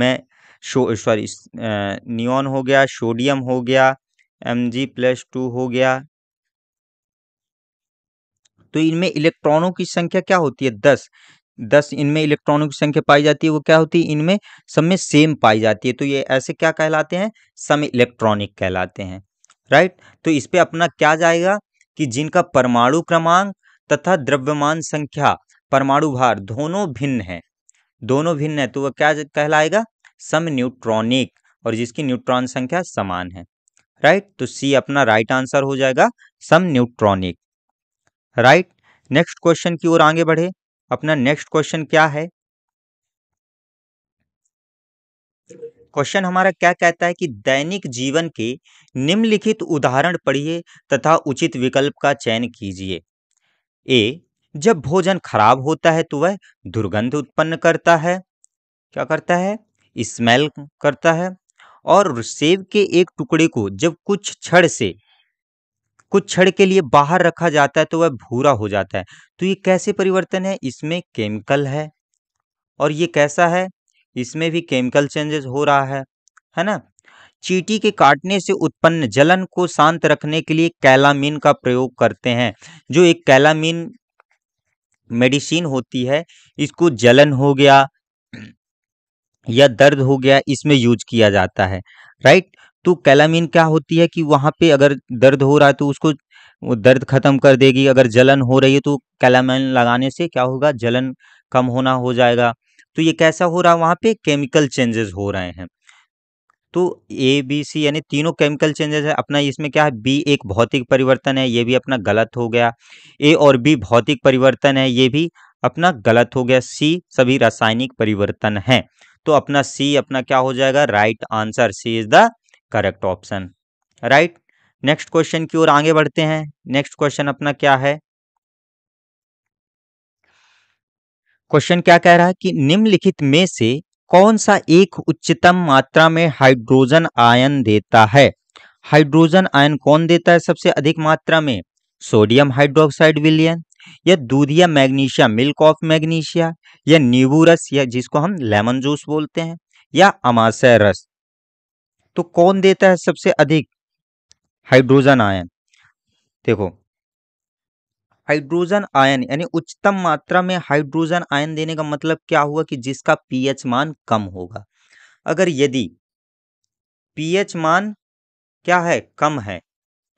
मैं सॉरी नियॉन हो गया सोडियम हो गया एम जी प्लस टू हो गया तो इनमें इलेक्ट्रॉनों की संख्या क्या होती है दस दस इनमें इलेक्ट्रॉनों की संख्या पाई जाती है वो क्या होती है इनमें सब में सेम पाई जाती है तो ये ऐसे क्या कहलाते हैं सम इलेक्ट्रॉनिक कहलाते हैं राइट तो इस पर अपना क्या जाएगा कि जिनका परमाणु क्रमांक तथा द्रव्यमान संख्या परमाणु भार दोनों भिन्न है दोनों भिन्न है तो वह क्या कहलाएगा सम न्यूट्रॉनिक और जिसकी न्यूट्रॉन संख्या समान है राइट तो सी अपना राइट आंसर हो जाएगा सम न्यूट्रॉनिक राइट नेक्स्ट क्वेश्चन की ओर आगे बढ़े अपना नेक्स्ट क्वेश्चन क्या है क्वेश्चन हमारा क्या कहता है कि दैनिक जीवन के निम्नलिखित उदाहरण पढ़िए तथा उचित विकल्प का चयन कीजिए ए जब भोजन खराब होता है तो वह दुर्गंध उत्पन्न करता है क्या करता है स्मेल करता है और सेब के एक टुकड़े को जब कुछ छड़ से कुछ क्षण के लिए बाहर रखा जाता है तो वह भूरा हो जाता है तो ये कैसे परिवर्तन है इसमें केमिकल है और ये कैसा है इसमें भी केमिकल चेंजेस हो रहा है है ना चीटी के काटने से उत्पन्न जलन को शांत रखने के लिए कैलामीन का प्रयोग करते हैं जो एक कैलामीन मेडिसिन होती है इसको जलन हो गया या दर्द हो गया इसमें यूज किया जाता है राइट तो कैलामीन क्या होती है कि वहाँ पे अगर दर्द हो रहा है तो उसको दर्द खत्म कर देगी अगर जलन हो रही है तो कैलामीन लगाने से क्या होगा जलन कम होना हो जाएगा तो ये कैसा हो रहा है वहाँ पे केमिकल चेंजेस हो रहे हैं तो ए बी सी यानी तीनों केमिकल चेंजेस है अपना इसमें क्या है बी एक भौतिक परिवर्तन है ये भी अपना गलत हो गया ए और बी भौतिक परिवर्तन है ये भी अपना गलत हो गया सी सभी रासायनिक परिवर्तन है तो अपना सी अपना क्या हो जाएगा right answer C is the correct option right next question की ओर आगे बढ़ते हैं नेक्स्ट क्वेश्चन अपना क्या है क्वेश्चन क्या कह रहा है कि निम्नलिखित में से कौन सा एक उच्चतम मात्रा में हाइड्रोजन आयन देता है हाइड्रोजन आयन कौन देता है सबसे अधिक मात्रा में सोडियम हाइड्रोक्साइड विलियन या दूधिया मैग्नीशिया मिल्क ऑफ मैग्नीशिया या नींबू रस या जिसको हम लेमन जूस बोलते हैं या अमाशय रस तो कौन देता है सबसे अधिक हाइड्रोजन आयन देखो हाइड्रोजन आयन यानी उच्चतम मात्रा में हाइड्रोजन आयन देने का मतलब क्या हुआ कि जिसका पीएच मान कम होगा अगर यदि पीएच मान क्या है कम है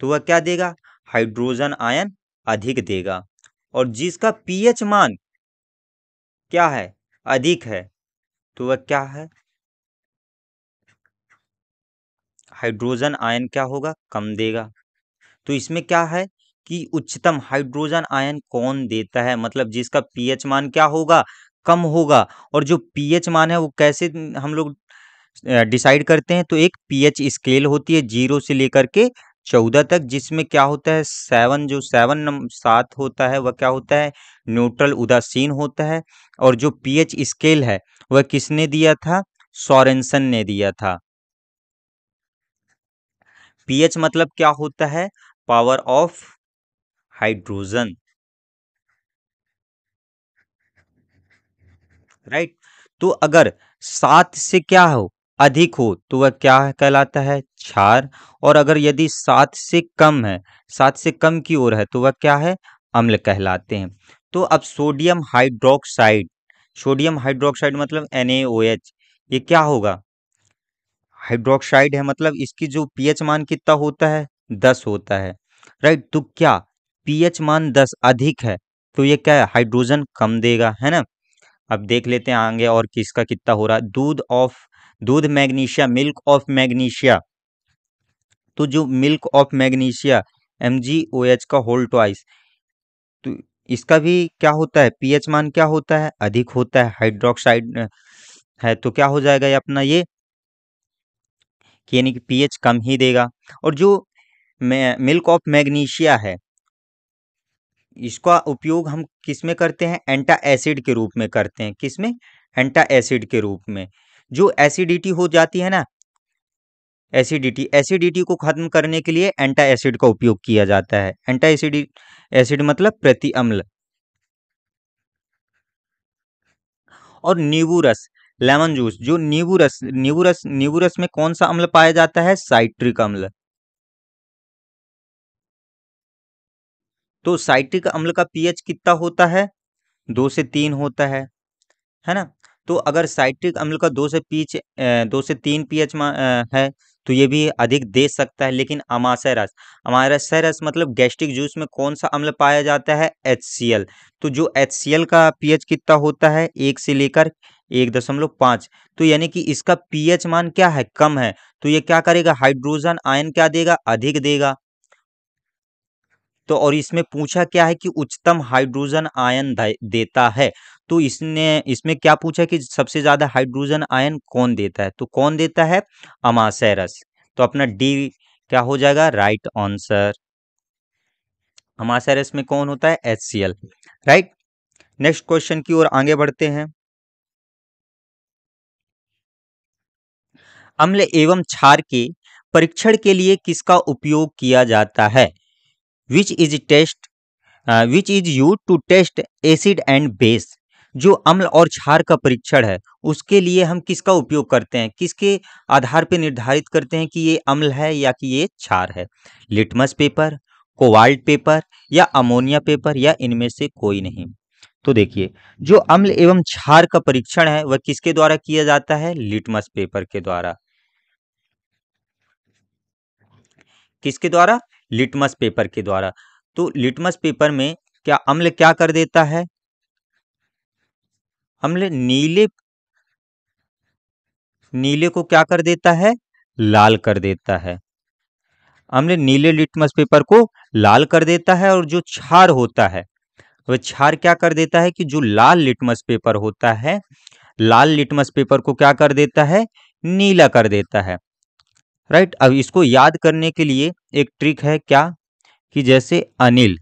तो वह क्या देगा हाइड्रोजन आयन अधिक देगा और जिसका पीएच मान क्या है अधिक है तो वह क्या है हाइड्रोजन आयन क्या होगा कम देगा तो इसमें क्या है कि उच्चतम हाइड्रोजन आयन कौन देता है मतलब जिसका पीएच मान क्या होगा कम होगा और जो पीएच मान है वो कैसे हम लोग डिसाइड करते हैं तो एक पीएच स्केल होती है जीरो से लेकर के चौदह तक जिसमें क्या होता है सेवन जो सेवन सात होता है वह क्या होता है न्यूट्रल उदासीन होता है और जो पीएच स्केल है वह किसने दिया था सोरेंसन ने दिया था पीएच मतलब क्या होता है पावर ऑफ हाइड्रोजन राइट तो अगर सात से क्या हो अधिक हो तो वह क्या कहलाता है क्षार और अगर यदि सात से कम है सात से कम की ओर है तो वह क्या है अम्ल कहलाते हैं तो अब सोडियम हाइड्रोक्साइड सोडियम हाइड्रोक्साइड मतलब NaOH ये क्या होगा हाइड्रोक्साइड है मतलब इसकी जो पीएच मान कितना होता है दस होता है राइट तो क्या पीएच मान दस अधिक है तो ये क्या है हाइड्रोजन कम देगा है ना अब देख लेते हैं आगे और किसका कितना हो रहा है दूध ऑफ दूध मैग्नीशिया मिल्क ऑफ मैग्नीशिया तो जो मिल्क ऑफ मैग्नीशिया एम का होल ट्वाइस तो इसका भी क्या होता है पीएच मान क्या होता है अधिक होता है हाइड्रोक्साइड है तो क्या हो जाएगा ये अपना ये यानी कि पीएच कम ही देगा और जो मिल्क ऑफ मैग्नीशिया है इसका उपयोग हम किस में करते हैं एंटा एसिड के रूप में करते हैं किस में एंटा एसिड के रूप में जो एसिडिटी हो जाती है ना एसिडिटी एसिडिटी को खत्म करने के लिए एंटा एसिड का उपयोग किया जाता है एंटा एसिड एसिड मतलब प्रति अम्ल और नींबू रस लेमन जूस जो नींबू रस नींबू रस नींबू रस में कौन सा अम्ल पाया जाता है साइट्रिक अम्ल तो साइट्रिक अम्ल का पीएच कितना होता है दो से तीन होता है है ना तो अगर साइट्रिक अम्ल का दो से पीच दो से तीन पीएच है तो ये भी अधिक दे सकता है लेकिन अमाशय रस अमाशय रस मतलब गैस्ट्रिक जूस में कौन सा अम्ल पाया जाता है एच तो जो एच का पीएच कितना होता है एक से लेकर एक दशमलव पाँच तो यानी कि इसका पीएच मान क्या है कम है तो ये क्या करेगा हाइड्रोजन आयन क्या देगा अधिक देगा तो और इसमें पूछा क्या है कि उच्चतम हाइड्रोजन आयन देता है तो इसने इसमें क्या पूछा कि सबसे ज्यादा हाइड्रोजन आयन कौन देता है तो कौन देता है अमाशय तो अपना डी क्या हो जाएगा राइट आंसर हमाशय में कौन होता है एच राइट नेक्स्ट क्वेश्चन की ओर आगे बढ़ते हैं अम्ल एवं क्षार के परीक्षण के लिए किसका उपयोग किया जाता है which is test which is use to test acid and base जो अम्ल और क्षार का परीक्षण है उसके लिए हम किसका उपयोग करते हैं किसके आधार पर निर्धारित करते हैं कि ये अम्ल है या कि ये क्षार है लिटमस पेपर कोवाल्ट पेपर या अमोनिया पेपर या इनमें से कोई नहीं तो देखिए जो अम्ल एवं क्षार का परीक्षण है वह किसके द्वारा किया जाता है लिटमस पेपर के द्वारा किसके द्वारा लिटमस पेपर के द्वारा तो लिटमस पेपर में क्या अम्ल क्या कर देता है अम्ल नीले नीले को क्या कर देता है लाल कर देता है अम्ल नीले लिटमस पेपर को लाल कर देता है और जो क्षार होता है वह छार क्या कर देता है कि जो लाल लिटमस पेपर होता है लाल लिटमस पेपर को क्या कर देता है नीला कर देता है राइट अब इसको याद करने के लिए एक ट्रिक है क्या कि जैसे अनिल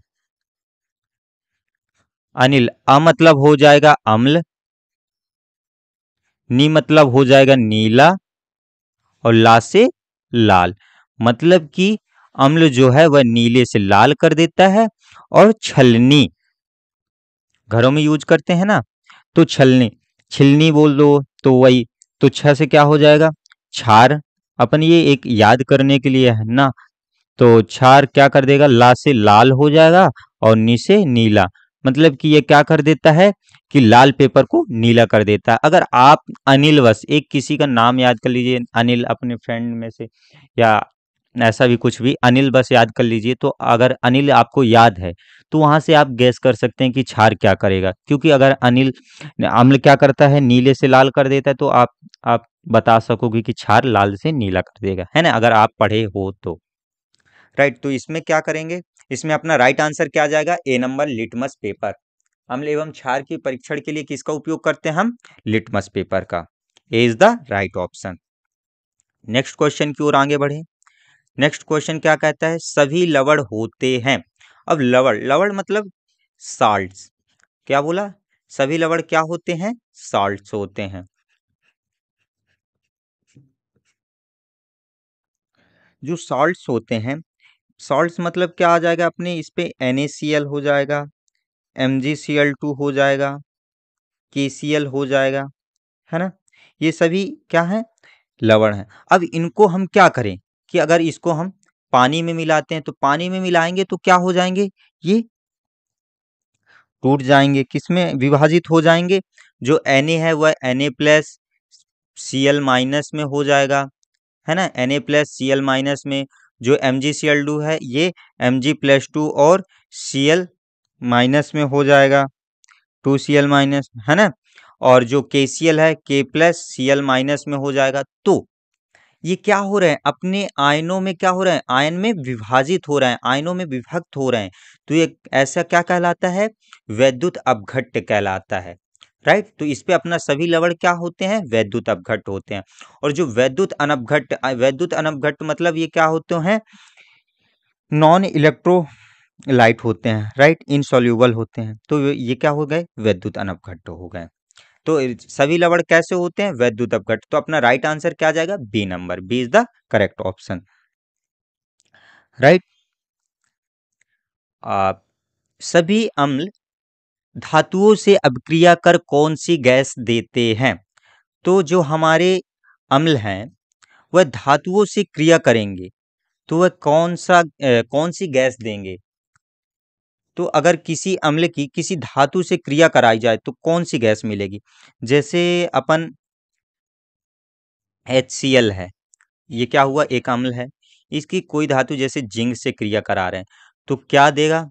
अनिल अ मतलब हो जाएगा अम्ल नी मतलब हो जाएगा नीला और ला से लाल मतलब कि अम्ल जो है वह नीले से लाल कर देता है और छलनी घरों में यूज करते हैं ना तो छलनी छिलनी बोल दो तो वही तो छ से क्या हो जाएगा छार अपन ये एक याद करने के लिए है ना तो क्षार क्या कर देगा ला से लाल हो जाएगा और नी से नीला मतलब कि ये क्या कर देता है कि लाल पेपर को नीला कर देता है अगर आप अनिल वश एक किसी का नाम याद कर लीजिए अनिल अपने फ्रेंड में से या ऐसा भी कुछ भी अनिल बस याद कर लीजिए तो अगर अनिल आपको याद है तो वहां से आप गैस कर सकते हैं कि छार क्या करेगा क्योंकि अगर अनिल अम्ल क्या करता है नीले से लाल कर देता है तो आप आप बता सकोगे कि छार लाल से नीला कर देगा है ना अगर आप पढ़े हो तो राइट तो इसमें क्या करेंगे इसमें अपना राइट आंसर क्या आ जाएगा ए नंबर लिटमस पेपर अम्ल एवं छार के परीक्षण के लिए किसका उपयोग करते हैं हम लिटमस पेपर का A is the right option next question की ओर आगे बढ़े नेक्स्ट क्वेश्चन क्या कहता है सभी लवड़ होते हैं अब लवड़ लवड़ मतलब साल्ट क्या बोला सभी लवड़ क्या होते हैं साल्ट होते हैं जो साल्ट होते हैं साल्ट मतलब क्या आ जाएगा अपने इस पे एन हो जाएगा एम हो जाएगा के हो जाएगा है ना ये सभी क्या है लवण है अब इनको हम क्या करें कि अगर इसको हम पानी में मिलाते हैं तो पानी में मिलाएंगे तो क्या हो जाएंगे ये टूट जाएंगे किसमें विभाजित हो जाएंगे जो एन है वह N A plus C L minus में हो जाएगा है ना N A plus C L minus में जो M G C L two है ये एम जी प्लस टू और सी एल माइनस में हो जाएगा टू सी एल माइनस है ना और जो के सी एल है के प्लस सी एल माइनस में हो जाएगा तो ये क्या हो रहे हैं अपने आयनों में क्या हो रहे हैं आयन में विभाजित हो रहे हैं आयनों में विभक्त हो रहे हैं तो ये ऐसा क्या कहलाता है वैद्युत अपघट्ट कहलाता है राइट right? तो इस पे अपना सभी लवण क्या होते हैं वैद्युत अपघट्ट होते हैं और जो वैद्युत अनपघट वैद्युत अनपघट मतलब ये क्या होते हैं नॉन इलेक्ट्रोलाइट होते हैं राइट right? इनसॉल्यूबल होते हैं तो ये क्या हो गए वैद्युत अनपघट हो गए तो सभी लवण कैसे होते हैं वैद्युत अपघट तो अपना राइट आंसर क्या जाएगा B number B is the correct option right सभी अम्ल धातुओं से अभिक्रिया कर कौन सी गैस देते हैं तो जो हमारे अम्ल हैं वह धातुओं से क्रिया करेंगे तो वह कौन सा ए, कौन सी गैस देंगे तो अगर किसी अम्ल की किसी धातु से क्रिया कराई जाए तो कौन सी गैस मिलेगी जैसे अपन एच सी एल है ये क्या हुआ एक अम्ल है इसकी कोई धातु जैसे जिंक से क्रिया करा रहे हैं तो क्या देगा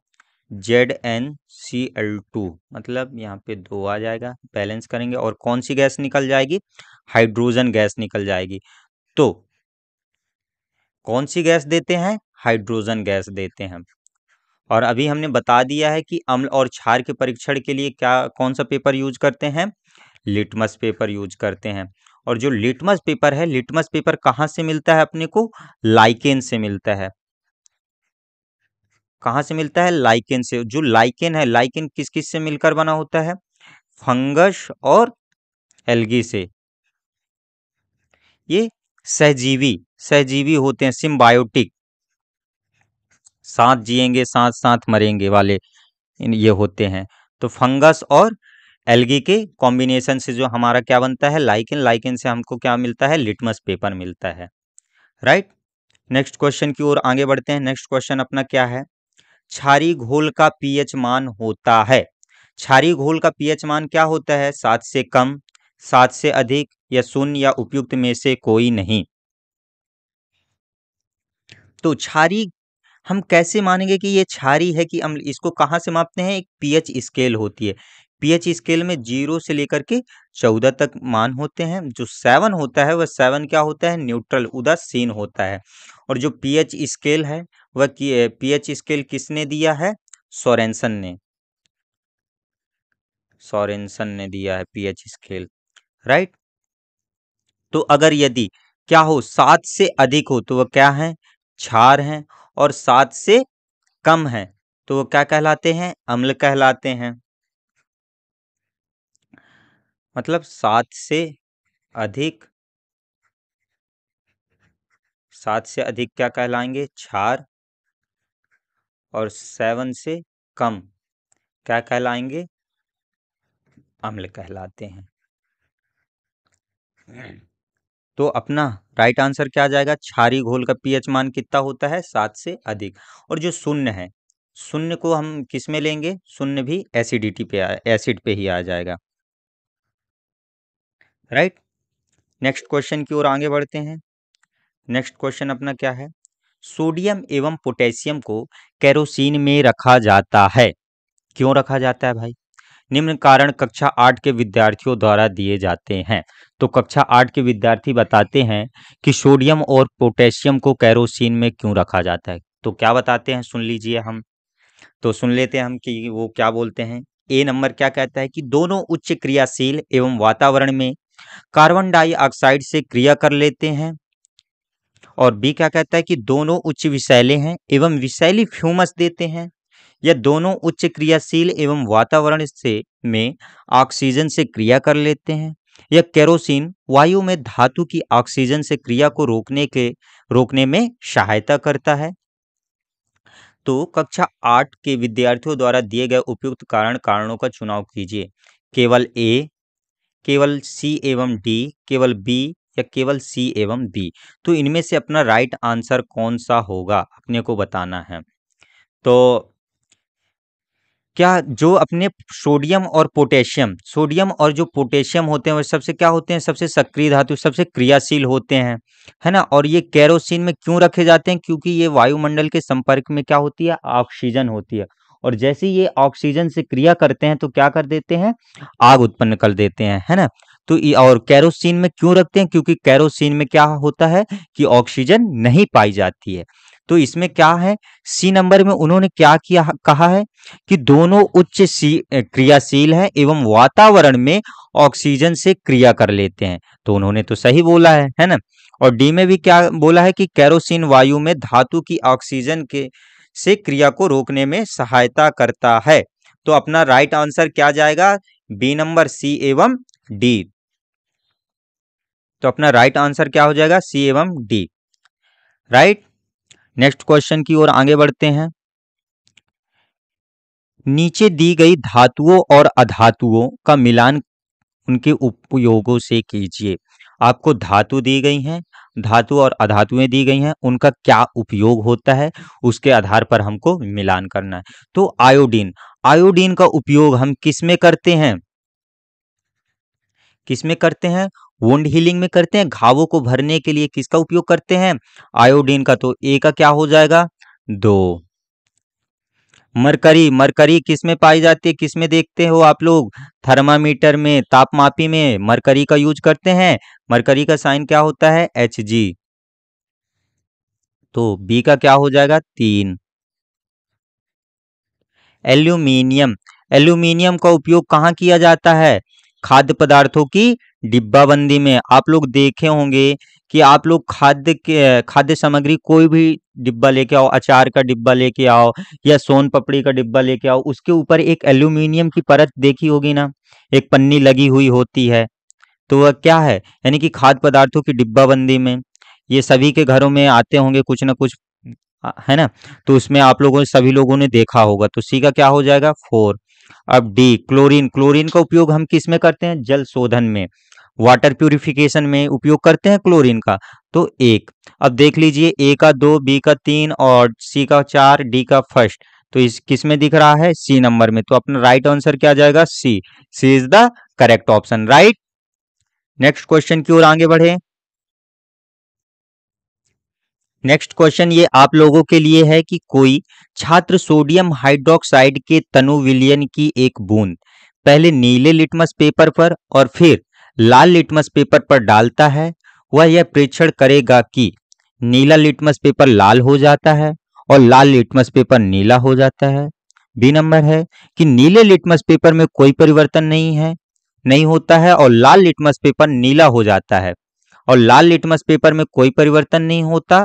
Z N C L two मतलब यहाँ पे दो आ जाएगा बैलेंस करेंगे और कौन सी गैस निकल जाएगी हाइड्रोजन गैस निकल जाएगी तो कौन सी गैस देते हैं हाइड्रोजन गैस देते हैं और अभी हमने बता दिया है कि अम्ल और क्षार के परीक्षण के लिए क्या कौन सा पेपर यूज करते हैं लिटमस पेपर यूज करते हैं और जो लिटमस पेपर है लिटमस पेपर कहाँ से मिलता है अपने को लाइकेन से मिलता है कहाँ से मिलता है लाइकेन से जो लाइकेन है लाइकेन किस किस से मिलकर बना होता है फंगस और एल्गी से ये सहजीवी सहजीवी होते हैं सिम्बायोटिक साथ जिएंगे साथ साथ मरेंगे वाले ये होते हैं तो फंगस और एल्गी के कॉम्बिनेशन से जो हमारा क्या बनता है लाइकिन लाइकिन से हमको क्या मिलता है लिटमस पेपर मिलता है राइट नेक्स्ट क्वेश्चन की ओर आगे बढ़ते हैं नेक्स्ट क्वेश्चन अपना क्या है छारी घोल का पीएच मान होता है छारी घोल का पीएच मान क्या होता है सात से कम सात से अधिक या शून्य या उपयुक्त में से कोई नहीं तो छारी हम कैसे मानेंगे कि ये छारी है कि अम्ल इसको कहाँ से मापते हैं एक पीएच स्केल होती है पीएच स्केल में जीरो से लेकर के चौदह तक मान होते हैं जो सेवन होता है वह सेवन क्या होता है न्यूट्रल उदासीन होता है और जो पीएच स्केल है वह पीएच स्केल किसने दिया है सोरेंसन ने सोरेंसन ने दिया है पीएच स्केल राइट तो अगर यदि क्या हो सात से अधिक हो तो वह क्या है छार हैं और सात से कम है तो वो क्या कहलाते हैं अम्ल कहलाते हैं मतलब सात से अधिक सात से अधिक क्या कहलाएंगे क्षार और सेवन से कम क्या कहलाएंगे अम्ल कहलाते हैं तो अपना राइट आंसर क्या आ जाएगा छारी घोल का पीएच मान कितना होता है सात से अधिक और जो शून्य है शून्य को हम किस में लेंगे शून्य भी एसिडिटी पे एसिड पे ही आ जाएगा राइट नेक्स्ट क्वेश्चन की ओर आगे बढ़ते हैं नेक्स्ट क्वेश्चन अपना क्या है सोडियम एवं पोटेशियम को कैरोसिन में रखा जाता है क्यों रखा जाता है भाई निम्न कारण कक्षा आठ के विद्यार्थियों द्वारा दिए जाते हैं तो कक्षा आठ के विद्यार्थी बताते हैं कि सोडियम और पोटेशियम को कैरोसिन में क्यों रखा जाता है तो क्या बताते हैं सुन लीजिए हम तो सुन लेते हैं हम कि वो क्या बोलते हैं ए नंबर क्या कहता है कि दोनों उच्च क्रियाशील एवं वातावरण में कार्बन डाइऑक्साइड से क्रिया कर लेते हैं और बी क्या कहता है कि दोनों उच्च विषैले हैं एवं विषैली फ्यूमस देते हैं यह दोनों उच्च क्रियाशील एवं वातावरण से में ऑक्सीजन से क्रिया कर लेते हैं यह केरोसिन वायु में धातु की ऑक्सीजन से क्रिया को रोकने के रोकने में सहायता करता है तो कक्षा आठ के विद्यार्थियों द्वारा दिए गए उपयुक्त कारण कारणों का चुनाव कीजिए केवल ए केवल सी एवं डी केवल बी या केवल सी एवं बी तो इनमें से अपना राइट आंसर कौन सा होगा अपने को बताना है तो क्या जो अपने सोडियम और पोटेशियम सोडियम और जो पोटेशियम होते हैं वो सबसे क्या होते हैं सबसे सक्रिय धातु सबसे क्रियाशील होते हैं है ना और ये कैरोसिन में क्यों रखे जाते हैं क्योंकि ये वायुमंडल के संपर्क में क्या होती है ऑक्सीजन होती है और जैसे ये ऑक्सीजन से क्रिया करते हैं तो क्या कर देते हैं आग उत्पन्न कर देते हैं है ना तो और कैरोसिन में क्यों रखते हैं क्योंकि कैरोसिन में क्या होता है कि ऑक्सीजन नहीं पाई जाती है तो इसमें क्या है सी नंबर में उन्होंने क्या किया कहा है कि दोनों उच्च सी क्रियाशील हैं एवं वातावरण में ऑक्सीजन से क्रिया कर लेते हैं तो उन्होंने तो सही बोला है है ना और डी में भी क्या बोला है कि कैरोसिन वायु में धातु की ऑक्सीजन के से क्रिया को रोकने में सहायता करता है तो अपना राइट आंसर क्या जाएगा बी नंबर सी एवं डी तो अपना राइट आंसर क्या हो जाएगा सी एवं डी राइट नेक्स्ट क्वेश्चन की ओर आगे बढ़ते हैं नीचे दी गई धातुओं और अधातुओं का मिलान उनके उपयोगों से कीजिए आपको धातु दी गई हैं धातु और अधातुएं दी गई हैं उनका क्या उपयोग होता है उसके आधार पर हमको मिलान करना है तो आयोडीन आयोडीन का उपयोग हम किसमें करते हैं किसमें करते हैं वुंड हीलिंग में करते हैं घावों को भरने के लिए किसका उपयोग करते हैं आयोडीन का तो ए का क्या हो जाएगा दो मरकरी मरकरी किस में पाई जाती है किस में देखते हो आप लोग थर्मामीटर में तापमापी में मरकरी का यूज करते हैं मरकरी का साइन क्या होता है एच जी तो बी का क्या हो जाएगा तीन एल्यूमिनियम एल्यूमिनियम का उपयोग कहाँ किया जाता है खाद्य पदार्थों की डिब्बाबंदी में आप लोग देखे होंगे कि आप लोग खाद्य के खाद्य सामग्री कोई भी डिब्बा लेके आओ अचार का डिब्बा लेके आओ या सोन पपड़ी का डिब्बा लेके आओ उसके ऊपर एक एल्यूमिनियम की परत देखी होगी ना एक पन्नी लगी हुई होती है तो वह क्या है यानी कि खाद्य पदार्थों की डिब्बाबंदी में ये सभी के घरों में आते होंगे कुछ ना कुछ है ना तो उसमें आप लोगों सभी लोगों ने देखा होगा तो सी का क्या हो जाएगा फोर अब डी क्लोरीन क्लोरीन का उपयोग हम किस में करते हैं जल शोधन में वाटर प्यूरिफिकेशन में उपयोग करते हैं क्लोरीन का तो एक अब देख लीजिए ए का दो बी का तीन और सी का चार डी का फर्स्ट तो इस किस में दिख रहा है सी नंबर में तो अपना राइट आंसर क्या जाएगा C C is the correct option right next question की ओर आगे बढ़े नेक्स्ट क्वेश्चन ये आप लोगों के लिए है कि कोई छात्र सोडियम हाइड्रोक्साइड के तनु विलियन की एक बूंद पहले नीले लिटमस पेपर पर और फिर लाल लिटमस पेपर पर डालता है वह यह प्रेक्षण करेगा कि नीला लिटमस पेपर लाल हो जाता है और लाल लिटमस पेपर नीला हो जाता है बी नंबर है कि नीले लिटमस पेपर में कोई परिवर्तन नहीं है नहीं होता है और लाल लिटमस पेपर नीला हो जाता है और लाल लिटमस पेपर में कोई परिवर्तन नहीं होता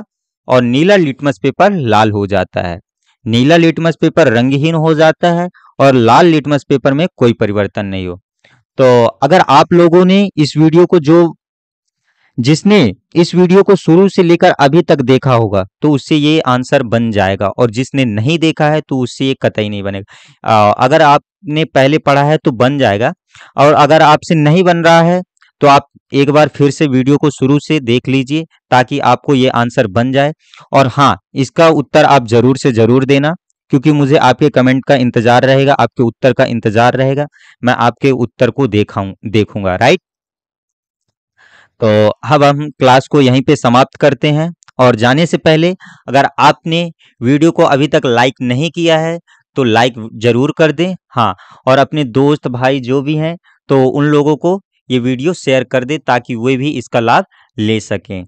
और नीला लिटमस पेपर लाल हो जाता है नीला लिटमस पेपर रंगहीन हो जाता है और लाल लिटमस पेपर में कोई परिवर्तन नहीं हो तो अगर आप लोगों ने इस वीडियो को जो जिसने इस वीडियो को शुरू से लेकर अभी तक देखा होगा तो उससे ये आंसर बन जाएगा और जिसने नहीं देखा है तो उससे ये कतई नहीं बनेगा अगर आपने पहले पढ़ा है तो बन जाएगा और अगर आपसे नहीं बन रहा है तो आप एक बार फिर से वीडियो को शुरू से देख लीजिए ताकि आपको ये आंसर बन जाए और हाँ इसका उत्तर आप जरूर से जरूर देना क्योंकि मुझे आपके कमेंट का इंतजार रहेगा आपके उत्तर का इंतजार रहेगा मैं आपके उत्तर को देखाऊं देखूंगा राइट तो अब हम क्लास को यहीं पे समाप्त करते हैं और जाने से पहले अगर आपने वीडियो को अभी तक लाइक नहीं किया है तो लाइक जरूर कर दें हाँ और अपने दोस्त भाई जो भी हैं तो उन लोगों को ये वीडियो शेयर कर दे ताकि वे भी इसका लाभ ले सकें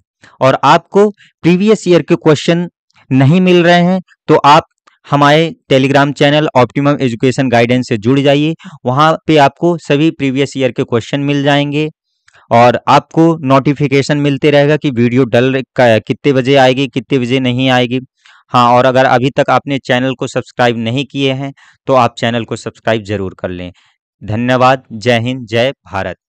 और आपको प्रीवियस ईयर के क्वेश्चन नहीं मिल रहे हैं तो आप हमारे Telegram channel Optimum Education Guidance से जुड़ जाइए वहाँ पे आपको सभी प्रीवियस ईयर के क्वेश्चन मिल जाएंगे और आपको नोटिफिकेशन मिलते रहेगा कि वीडियो डल कितने बजे आएगी कितने बजे नहीं आएगी हाँ और अगर अभी तक आपने चैनल को सब्सक्राइब नहीं किए हैं तो आप चैनल को सब्सक्राइब जरूर कर लें धन्यवाद जय हिंद जय भारत